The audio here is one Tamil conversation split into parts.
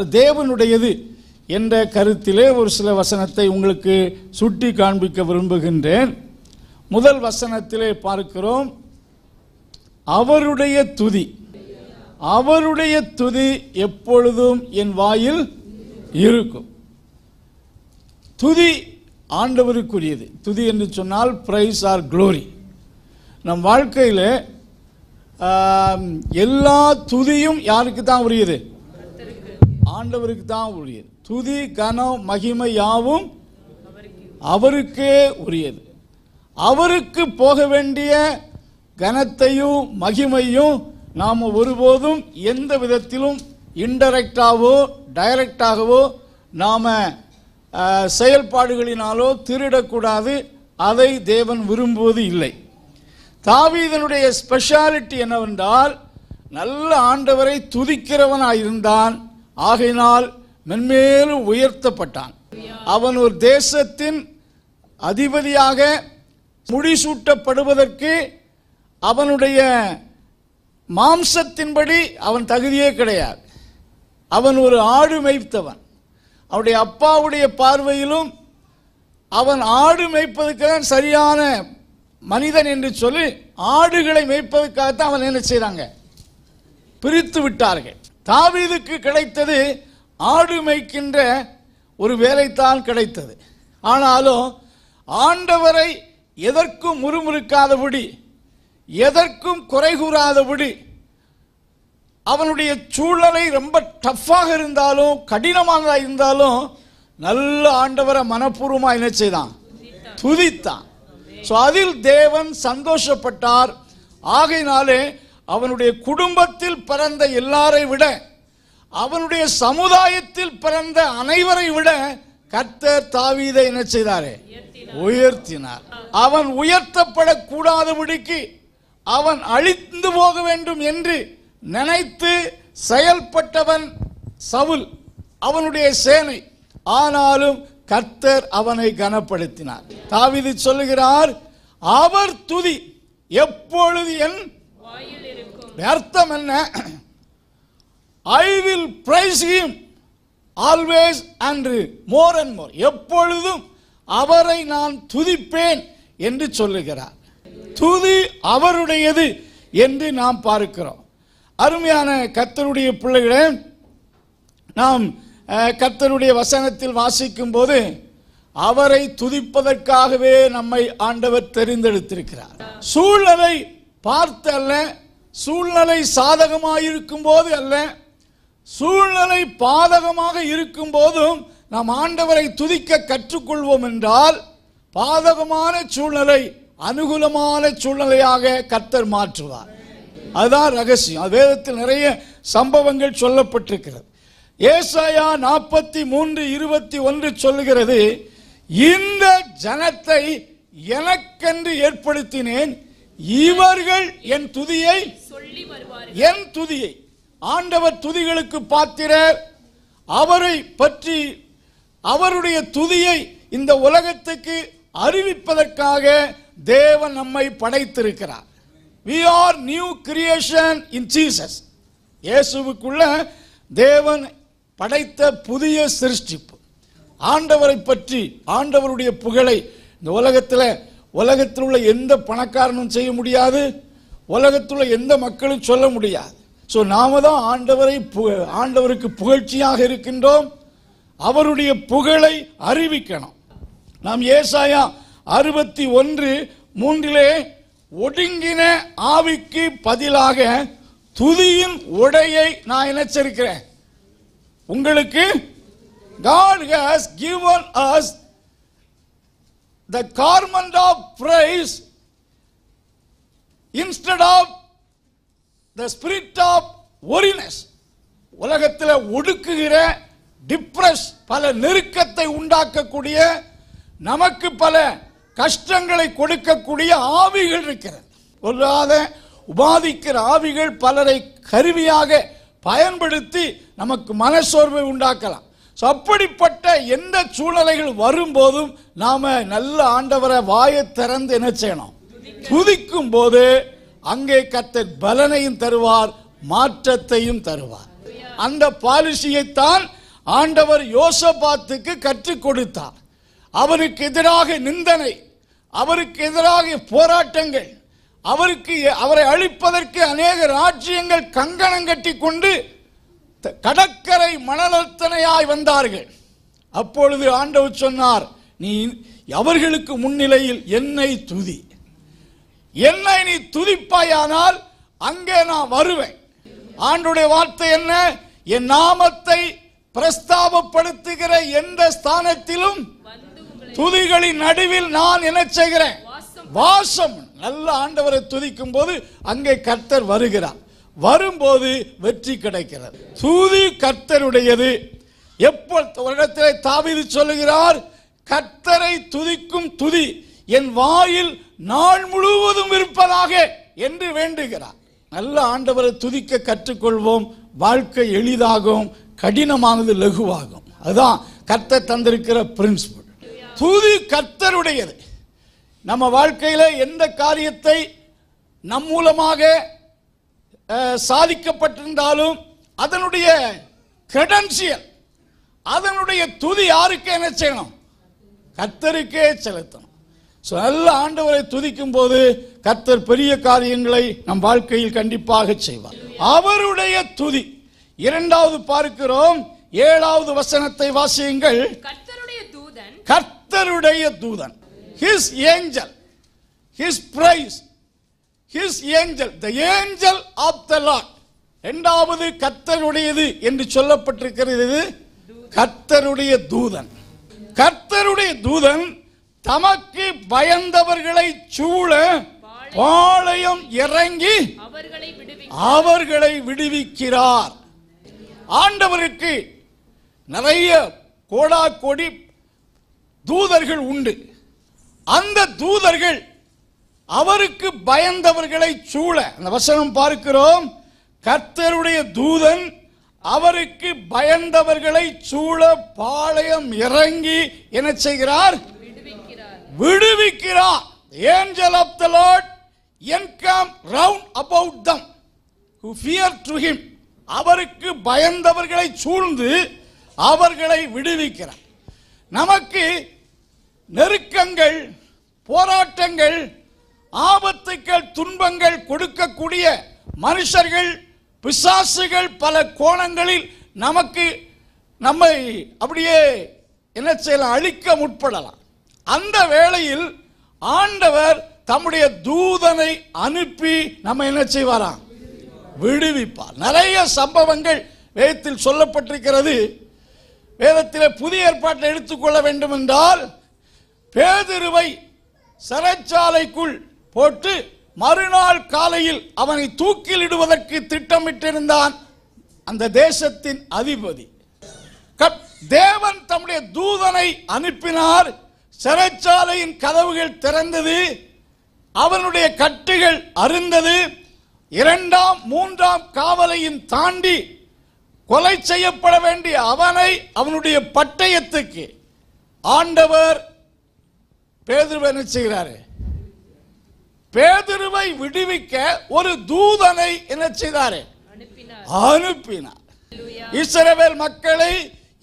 அது தேவனுடையது என்ற கருத்திலே ஒரு சில வசனத்தை உங்களுக்கு சுட்டி காண்பிக்க விரும்புகின்றேன் முதல் வசனத்திலே பார்க்கிறோம் அவருடைய துதி அவருடைய துதி எப்பொழுதும் என் வாயில் இருக்கும் துதி ஆண்டவருக்குரியது துதி என்று சொன்னால் பிரைஸ் ஆர் க்ளோரி நம் வாழ்க்கையில் எல்லா துதியும் யாருக்கு தான் உரியது ஆண்டவருக்கு தான் உரியது துதி கனம் மகிமை யாவும் அவருக்கே உரியது அவருக்கு போக வேண்டிய கனத்தையும் மகிமையும் நாம் ஒருபோதும் எந்த விதத்திலும் இன்டெரக்டாகவோ டைரக்டாகவோ நாம் செயல்பாடுகளினாலோ திருடக்கூடாது அதை தேவன் விரும்புவது இல்லை தாவீதனுடைய ஸ்பெஷாலிட்டி என்னவென்றால் நல்ல ஆண்டவரை துதிக்கிறவனாயிருந்தான் ஆகையினால் மென்மேலும் உயர்த்தப்பட்டான் அவன் ஒரு தேசத்தின் அதிபதியாக முடிசூட்டப்படுவதற்கு அவனுடைய மாம்சத்தின்படி அவன் தகுதியே கிடையாது அவன் ஒரு ஆடு மேய்த்தவன் அவனுடைய அப்பாவுடைய பார்வையிலும் அவன் ஆடு மேய்ப்பதற்காக சரியான மனிதன் என்று சொல்லி ஆடுகளை மேய்ப்பதற்காகத்தான் அவன் என்ன செய்கிறாங்க பிரித்து விட்டார்கள் தாவீதுக்கு கிடைத்தது ஆடு மேய்க்கின்ற ஒரு வேலைத்தான் கிடைத்தது ஆனாலும் ஆண்டவரை எதற்கும் முறுமுறுக்காதபடி எதற்கும் குறை கூறாதபடி அவனுடைய சூழலை ரொம்ப டஃப்பாக இருந்தாலும் கடினமானதாக இருந்தாலும் நல்ல ஆண்டவரை மனப்பூர்வமாக என்ன செய்தான் துதித்தான் ஸோ அதில் தேவன் சந்தோஷப்பட்டார் ஆகையினாலே அவனுடைய குடும்பத்தில் பிறந்த எல்லாரை விட அவனுடைய சமுதாயத்தில் பிறந்த அனைவரை விட கர்த்தர் தாவீதை என்ன செய்தாரே உயர்த்தினார் அவன் உயர்த்தப்படக்கூடாதபடிக்கு அவன் அழிந்து போக வேண்டும் என்று நினைத்து செயல்பட்டவன் சவுல் அவனுடைய சேனை ஆனாலும் கர்த்தர் அவனை கனப்படுத்தினார் தாவிதி சொல்லுகிறார் அவர் துதி எப்பொழுது என் அர்த்தம் என்ன I will praise him always and more and more எப்பொழுதும் அவரை நான் துதிப்பேன் என்று சொல்லுகிறார் துதி அவருடையது என்று நாம் பார்க்கிறோம் அருமையான கத்தருடைய பிள்ளைகளே நாம் கத்தருடைய வசனத்தில் வாசிக்கும் போது அவரை துதிப்பதற்காகவே நம்மை ஆண்டவர் தெரிந்தெடுத்திருக்கிறார் சூழலை பார்த்து அல்ல சூழ்நிலை சாதகமாக இருக்கும் போது அல்ல சூழ்நிலை பாதகமாக இருக்கும் போதும் நாம் ஆண்டவரை துதிக்க கற்றுக்கொள்வோம் என்றால் பாதகமான சூழ்நிலை அனுகூலமான சூழ்நிலையாக கர்த்தர் மாற்றுவார் அதுதான் ரகசியம் வேதத்தில் நிறைய சம்பவங்கள் சொல்லப்பட்டிருக்கிறது ஏசாயா நாற்பத்தி மூன்று இருபத்தி ஒன்று சொல்லுகிறது இந்த ஜனத்தை எனக்கென்று ஏற்படுத்தினேன் இவர்கள் என் துதியை என் துதியை ஆண்டவர் துதிகளுக்கு பாத்திரர் அவரை பற்றி அவருடைய துதியை இந்த உலகத்துக்கு அறிவிப்பதற்காக தேவன் நம்மை படைத்திருக்கிறார் we are new creation in Jesus இயேசுக்குள்ள தேவன் படைத்த புதிய சிருஷ்டிப்பு ஆண்டவரை பற்றி ஆண்டவருடைய புகழை இந்த உலகத்தில் உலகத்தில் உள்ள எந்த பணக்காரனும் செய்ய முடியாது உலகத்தில் உள்ள எந்த மக்களும் சொல்ல முடியாது ஸோ நாம தான் ஆண்டவரை ஆண்டவருக்கு புகழ்ச்சியாக இருக்கின்றோம் அவருடைய புகழை அறிவிக்கணும் நாம் ஏசாயா அறுபத்தி ஒன்று மூன்றிலே ஒடுங்கின ஆவிக்கு பதிலாக துதியின் உடையை நான் இணைச்சிருக்கிறேன் உங்களுக்கு God has given us the garment of praise instead of the spirit of ஒரினஸ் உலகத்தில் ஒடுக்குகிற டிப்ரெஸ் பல நெருக்கத்தை உண்டாக்கக்கூடிய நமக்கு பல கஷ்டங்களை கொடுக்கக்கூடிய ஆவிகள் இருக்கிறது பொல்லாத உபாதிக்கிற ஆவிகள் பலரை கருவியாக பயன்படுத்தி நமக்கு மனசோர்வை உண்டாக்கலாம் அப்படிப்பட்ட எந்த சூழ்நிலைகள் வரும்போதும் நாம் நல்ல ஆண்டவரை வாயை திறந்து என்ன செய்யணும் துதிக்கும் போது அங்கே கத்த பலனையும் தருவார் மாற்றத்தையும் தருவார் அந்த பாலிசியைத்தான் ஆண்டவர் யோசபாத்துக்கு கற்றுக் கொடுத்தார் அவருக்கு எதிராக நிந்தனை அவருக்கு எதிராக போராட்டங்கள் அவருக்கு அவரை அழிப்பதற்கு அநேக ராஜ்யங்கள் கங்கணம் கட்டி கொண்டு கடற்கரை மணலத்தனையாய் வந்தார்கள் அப்பொழுது ஆண்டவர் சொன்னார் நீ அவர்களுக்கு முன்னிலையில் என்னை துதி என்னை நீ துதிப்பாயானால் அங்கே நான் வருவேன் ஆண்டுடைய வார்த்தை என்ன என் நாமத்தை பிரஸ்தாபப்படுத்துகிற எந்த ஸ்தானத்திலும் துதிகளின் நடுவில் நான் என்ன செய்கிறேன் வாசம் நல்ல ஆண்டவரை துதிக்கும் போது அங்கே கர்த்தர் வருகிறார் வரும்போது வெற்றி கிடைக்கிறது தூதி கர்த்தருடையது எப்போ வருடத்திலே தாவிது சொல்லுகிறார் கர்த்தரை துதிக்கும் துதி என் வாயில் நாள் முழுவதும் இருப்பதாக என்று வேண்டுகிறார் நல்ல ஆண்டவரை துதிக்க கற்றுக்கொள்வோம் வாழ்க்கை எளிதாகும் கடினமானது லகுவாகும் அதுதான் கர்த்தர் தந்திருக்கிற பிரின்சிபல் துதி கர்த்தருடையது நம்ம வாழ்க்கையில் எந்த காரியத்தை நம் மூலமாக சாதிக்கப்பட்டிருந்தாலும் அதனுடைய கிரெடன்சியல் அதனுடைய துதி யாருக்கு என்ன செய்யணும் கத்தருக்கே செலுத்தணும் ஸோ நல்ல ஆண்டவரை துதிக்கும் போது கத்தர் பெரிய காரியங்களை நம் வாழ்க்கையில் கண்டிப்பாக செய்வார் அவருடைய துதி இரண்டாவது பார்க்கிறோம் ஏழாவது வசனத்தை வாசியுங்கள் கர்த்தருடைய தூதன் his angel his praise his angel the angel of the lord இரண்டாவது கர்த்தருடையது என்று சொல்லப்பட்டிருக்கிறது கர்த்தருடைய தூதன் கர்த்தருடைய தூதன் தமக்கு பயந்தவர்களை சூழ பாளையம் இறங்கி அவர்களை விடுவிக்கிறார் ஆண்டவருக்கு நிறைய கோடா கோடி தூதர்கள் உண்டு அந்த தூதர்கள் அவருக்கு பயந்தவர்களை சூழ அந்த வசனம் பார்க்கிறோம் கர்த்தருடைய தூதன் அவருக்கு பயந்தவர்களை சூழ பாளையம் இறங்கி என்ன செய்கிறார் விடுவிக்கிறார் angel of the lord encamp round about them fear to him அவருக்கு பயந்தவர்களை சூழ்ந்து அவர்களை விடுவிக்கிறார் நமக்கு நெருக்கங்கள் போராட்டங்கள் ஆபத்துக்கள் துன்பங்கள் கொடுக்கக்கூடிய மனுஷர்கள் பிசாசுகள் பல கோணங்களில் நமக்கு நம்மை அப்படியே என்ன செய்யலாம் அழிக்க முற்படலாம் அந்த வேளையில் ஆண்டவர் தம்முடைய தூதனை அனுப்பி நம்ம என்ன செய்வாராம் விடுவிப்பார் நிறைய சம்பவங்கள் வேதத்தில் சொல்லப்பட்டிருக்கிறது வேதத்தில் புதிய ஏற்பாட்டை எடுத்துக்கொள்ள வேண்டும் என்றால் பேதிருவை சிறைச்சாலைக்குள் போட்டு மறுநாள் காலையில் அவனை தூக்கிலிடுவதற்கு திட்டமிட்டிருந்தான் அந்த தேசத்தின் அதிபதி தேவன் தம்முடைய தூதனை அனுப்பினார் சிறைச்சாலையின் கதவுகள் திறந்தது அவனுடைய கட்டுகள் அருந்தது இரண்டாம் மூன்றாம் காவலையும் தாண்டி கொலை செய்யப்பட வேண்டிய அவனை அவனுடைய பட்டயத்துக்கு ஆண்டவர் பேதுருவ என்ன பேதிருவை விடுவிக்க ஒரு தூதனை என்ன செய்தாரே அனுப்பினார் இஸ்ரவேல் மக்களை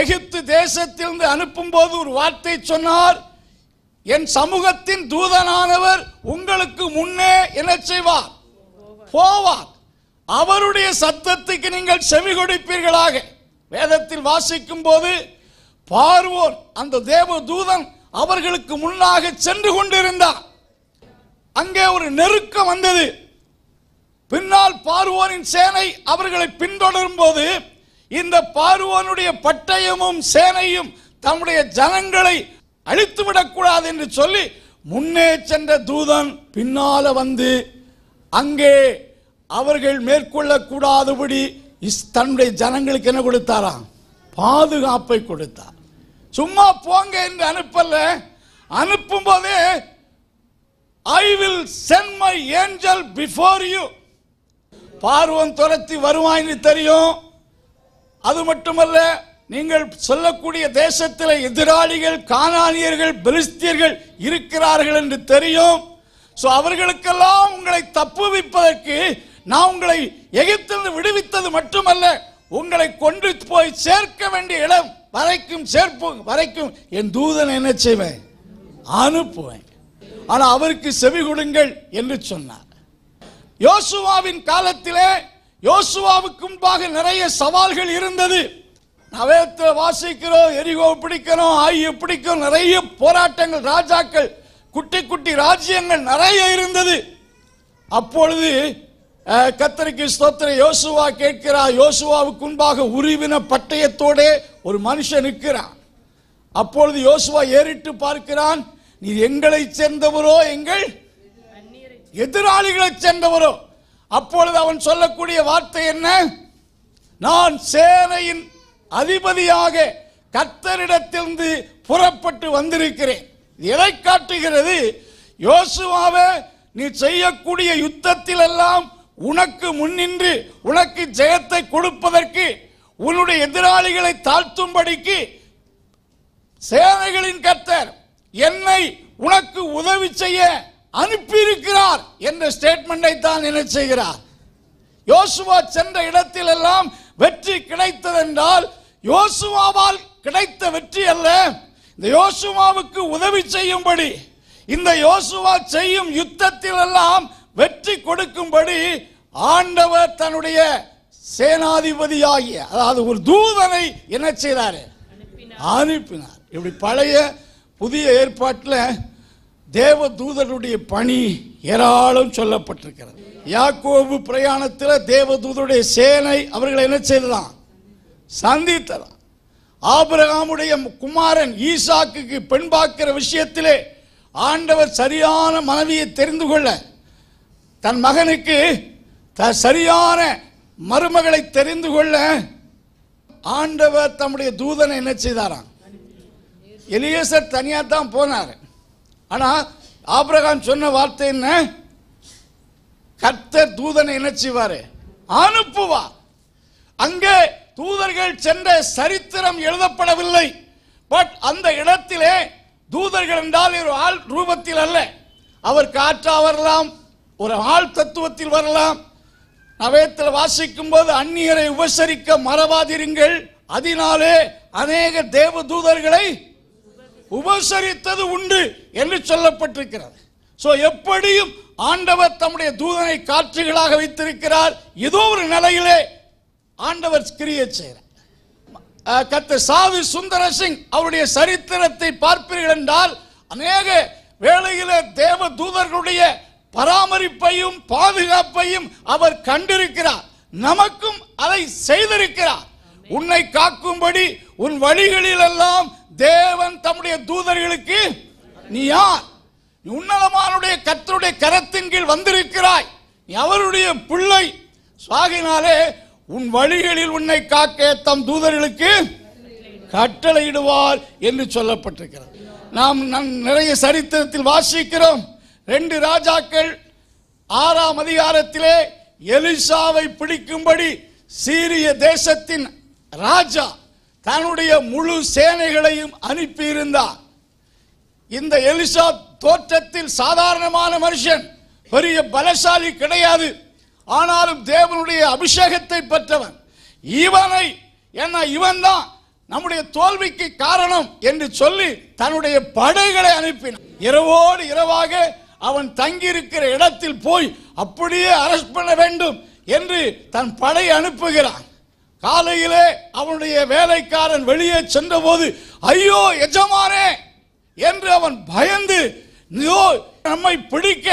எகிப்து தேசத்திலிருந்து அனுப்பும் போது ஒரு வார்த்தை சொன்னார் என் சமூகத்தின் தூதனானவர் உங்களுக்கு முன்னே என்ன செய்வார் போவார் அவருடைய சத்தத்துக்கு நீங்கள் செவி கொடுப்பீர்களாக வேதத்தில் வாசிக்கும் போது பார்வோன் அந்த தேவ தூதன் அவர்களுக்கு முன்னாக சென்று கொண்டிருந்தார் அங்கே ஒரு நெருக்கம் வந்தது பின்னால் பார்வோனின் சேனை அவர்களை பின்தொடரும் போது இந்த பார்வோனுடைய பட்டயமும் சேனையும் தம்முடைய ஜனங்களை அழித்துவிடக்கூடாது என்று சொல்லி முன்னே சென்ற தூதன் பின்னால வந்து அங்கே அவர்கள் மேற்கொள்ளக்கூடாதபடி தன்னுடைய ஜனங்களுக்கு என்ன கொடுத்தாராம் பாதுகாப்பை கொடுத்தார் சும்மா போங்க என்று அனுப்பல அனுப்பும் போதே I will send my angel before you பார்வம் துரத்தி வருவாய்னு தெரியும் அது மட்டுமல்ல நீங்கள் சொல்லக்கூடிய தேசத்தில் எதிராளிகள் காணானியர்கள் பெலிஸ்தியர்கள் இருக்கிறார்கள் என்று தெரியும் ஸோ அவர்களுக்கெல்லாம் உங்களை தப்புவிப்பதற்கு நான் உங்களை எகிப்திலிருந்து விடுவித்தது மட்டுமல்ல உங்களை கொண்டு போய் சேர்க்க வேண்டிய இடம் வரைக்கும் சேர்ப்பு வரைக்கும் என் தூதனை என்ன செய்வேன் அனுப்புவேன் ஆனால் அவருக்கு செவி கொடுங்கள் என்று சொன்னார் யோசுவாவின் காலத்திலே யோசுவாவுக்கு முன்பாக நிறைய சவால்கள் இருந்தது நவேத்தில் வாசிக்கிறோம் எரிகோ பிடிக்கிறோம் ஆகிய பிடிக்கிறோம் நிறைய போராட்டங்கள் ராஜாக்கள் குட்டி குட்டி ராஜ்யங்கள் நிறைய இருந்தது அப்பொழுது கத்தரிக்கு ஸ்தோத்திர யோசுவா கேட்கிறார் யோசுவாவுக்கு முன்பாக உருவின பட்டயத்தோட ஒரு மனுஷன் நிற்கிறான் அப்பொழுது யோசுவா ஏறிட்டு பார்க்கிறான் நீ எங்களை சேர்ந்தவரோ எங்கள் எதிராளிகளை சேர்ந்தவரோ அப்பொழுது அவன் சொல்லக்கூடிய வார்த்தை என்ன நான் சேனையின் அதிபதியாக கத்தரிடத்திலிருந்து புறப்பட்டு வந்திருக்கிறேன் எதை காட்டுகிறது யோசுவாவே நீ செய்யக்கூடிய யுத்தத்தில் எல்லாம் உனக்கு முன்னின்று உனக்கு ஜெயத்தை கொடுப்பதற்கு உன்னுடைய எதிராளிகளை தாழ்த்தும்படிக்கு சேவைகளின் கத்தர் என்னை உனக்கு உதவி செய்ய அனுப்பியிருக்கிறார் என்ற ஸ்டேட்மெண்டை தான் என்ன செய்கிறார் யோசுவா சென்ற இடத்திலெல்லாம் வெற்றி கிடைத்ததென்றால் யோசுவாவால் கிடைத்த வெற்றி அல்ல இந்த யோசுவாவுக்கு உதவி செய்யும்படி இந்த யோசுவா செய்யும் யுத்தத்தில் எல்லாம் வெற்றி கொடுக்கும்படி ஆண்டவர் தன்னுடைய சேனாதிபதியாகிய அதாவது ஒரு தூதனை என்ன செய்கிறாரு அனுப்பினார் இப்படி பழைய புதிய ஏற்பாட்டில் தேவ தூதருடைய பணி ஏராளம் சொல்லப்பட்டிருக்கிறது யாக்கோபு பிரயாணத்தில் தேவ தூதருடைய சேனை அவர்களை என்ன செய்தலாம் சந்தித்தலாம் ஆபிரகாமுடைய குமாரன் ஈசாக்கு பெண் பார்க்கிற விஷயத்திலே ஆண்டவர் சரியான மனைவியை தெரிந்து கொள்ள தன் மகனுக்கு த சரியான மருமகளை தெரிந்து கொள்ள ஆண்டவர் தம்முடைய தூதனை என்ன செய்தாராம் எலியேசர் தனியாக தான் போனார் ஆனால் ஆபிரகாம் சொன்ன வார்த்தை என்ன கர்த்த தூதனை இணைச்சிவார் அனுப்புவா அங்கே தூதர்கள் சென்ற சரித்திரம் எழுதப்படவில்லை பட் அந்த இடத்திலே தூதர்கள் என்றால் ஒரு ஆள் ரூபத்தில் அல்ல அவர் காற்றா வரலாம் ஒரு ஆள் தத்துவத்தில் வரலாம் நவயத்தில் வாசிக்கும் போது அந்நியரை உபசரிக்க மறவாதிருங்கள் அதனாலே அநேக தேவ தூதர்களை உபசரித்தது உண்டு என்று சொல்லப்பட்டிருக்கிறது ஸோ எப்படியும் ஆண்டவர் தம்முடைய தூதனை காற்றுகளாக வைத்திருக்கிறார் ஏதோ ஒரு நிலையிலே ஆண்டவர் கிரியை செய்கிறார் கத்த சாவி சுந்தர சிங் அவருடைய சரித்திரத்தை பார்ப்பீர்கள் என்றால் அநேக வேளையில தேவ தூதர்களுடைய பராமரிப்பையும் பாதுகாப்பையும் அவர் கண்டிருக்கிறார் நமக்கும் அதை செய்திருக்கிறார் உன்னை காக்கும்படி உன் வழிகளில் எல்லாம் தேவன் தம்முடைய தூதர்களுக்கு நீ யார் உன்னதமானுடைய கத்தருடைய கரத்தின் கீழ் வந்திருக்கிறாய் அவருடைய பிள்ளை சுவாகினாலே உன் வழிகளில் உன்னை காக்க தம் தூதர்களுக்கு கட்டளையிடுவார் என்று சொல்லப்பட்டிருக்கிறார் நாம் நிறைய சரித்திரத்தில் வாசிக்கிறோம் ரெண்டு ராஜாக்கள் ஆறாம் அதிகாரத்திலே எலிசாவை பிடிக்கும்படி சீரிய தேசத்தின் ராஜா தன்னுடைய முழு சேனைகளையும் அனுப்பியிருந்தார் இந்த எலிசா தோற்றத்தில் சாதாரணமான மனுஷன் பெரிய பலசாலி கிடையாது ஆனாலும் தேவனுடைய அபிஷேகத்தை பெற்றவன் இவனை என்ன இவன் தான் நம்முடைய தோல்விக்கு காரணம் என்று சொல்லி தன்னுடைய படைகளை அனுப்பினான் இரவோடு இரவாக அவன் தங்கியிருக்கிற இடத்தில் போய் அப்படியே அரெஸ்ட் பண்ண வேண்டும் என்று தன் படை அனுப்புகிறான் காலையிலே அவனுடைய வேலைக்காரன் வெளியே சென்றபோது ஐயோ எஜமானே என்று அவன் பயந்து நம்மை பிடிக்க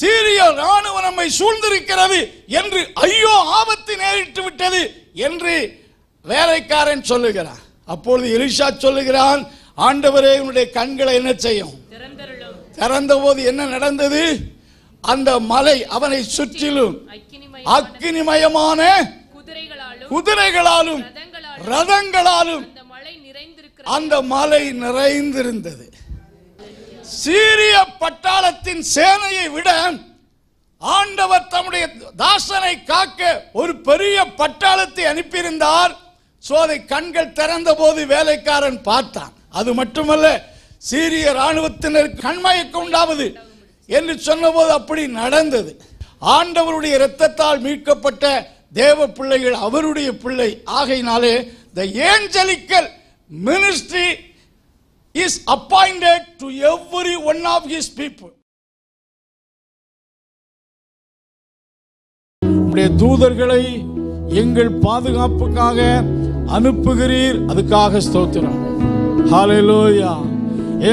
சீரிய ராணுவ நம்மை சூழ்ந்திருக்கிறது என்று ஐயோ ஆபத்து நேரிட்டு விட்டது என்று வேலைக்காரன் சொல்லுகிறான் அப்பொழுது எலிஷா சொல்லுகிறான் ஆண்டவரே கண்களை என்ன செய்யும் போது என்ன நடந்தது அந்த மலை அவனை சுற்றிலும் அக்கினிமயமான குதிரைகளாலும் ரதங்களாலும் அந்த மலை நிறைந்திருந்தது சீரிய பட்டாளத்தின் சேனையை விட ஆண்டவர் தம்முடைய தாசனை காக்க ஒரு பெரிய பட்டாளத்தை அனுப்பியிருந்தார் சோ அதை கண்கள் திறந்த போது வேலைக்காரன் பார்த்தான் அது மட்டுமல்ல சீரிய இராணுவத்தினர் கண்மயக்க உண்டாவது என்று சொன்னபோது அப்படி நடந்தது ஆண்டவருடைய இரத்தத்தால் மீட்கப்பட்ட தேவ பிள்ளைகள் அவருடைய பிள்ளை ஆகையினாலே the angelical ministry is appointed to every one of his people உடைய தூதர்களை எங்கள் பாதுகாப்புக்காக அனுப்புகிறீர் அதுக்காக ஸ்தோத்திரம் ஹாலேலோயா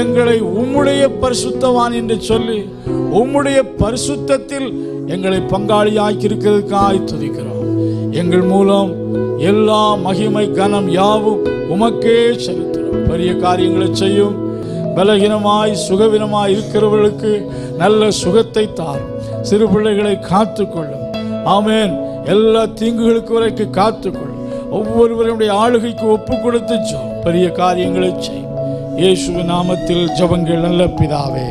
எங்களை உம்முடைய பரிசுத்தவான் என்று சொல்லி உம்முடைய பரிசுத்தத்தில் எங்களை பங்காளியாக்கி இருக்கிறதுக்காய் துதிக்கிறோம் எங்கள் மூலம் எல்லா மகிமை கனம் யாவும் உமக்கே செலுத்தணும் பெரிய காரியங்களை செய்யும் பலகீனமாய் சுகவீனமாய் இருக்கிறவர்களுக்கு நல்ல சுகத்தை தார் சிறு பிள்ளைகளை காத்துக்கொள்ளும் ஆமேன் எல்லா தீங்குகளுக்கு வரைக்கும் காத்துக்கொள்ளும் ஒவ்வொருவருடைய ஆளுகைக்கு ஒப்பு கொடுத்து பெரிய காரியங்களை செய்யும் இயேசு நாமத்தில் ஜபங்கள் நல்ல பிதாவே